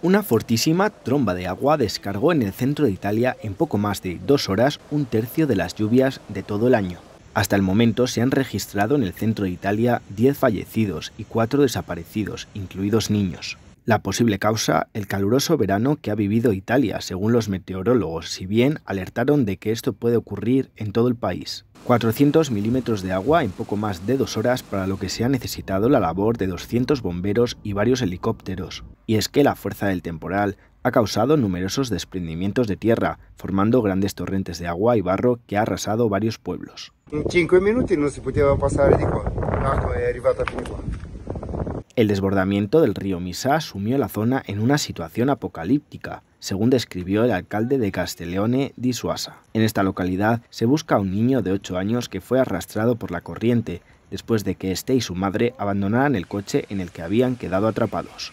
Una fortísima tromba de agua descargó en el centro de Italia en poco más de dos horas un tercio de las lluvias de todo el año. Hasta el momento se han registrado en el centro de Italia 10 fallecidos y 4 desaparecidos, incluidos niños. La posible causa, el caluroso verano que ha vivido Italia, según los meteorólogos, si bien alertaron de que esto puede ocurrir en todo el país. 400 milímetros de agua en poco más de dos horas para lo que se ha necesitado la labor de 200 bomberos y varios helicópteros. Y es que la fuerza del temporal ha causado numerosos desprendimientos de tierra, formando grandes torrentes de agua y barro que ha arrasado varios pueblos. En 5 minutos no se podía pasar ah, de aquí, el desbordamiento del río Misa sumió la zona en una situación apocalíptica, según describió el alcalde de Castellone di Suasa. En esta localidad se busca a un niño de 8 años que fue arrastrado por la corriente después de que este y su madre abandonaran el coche en el que habían quedado atrapados.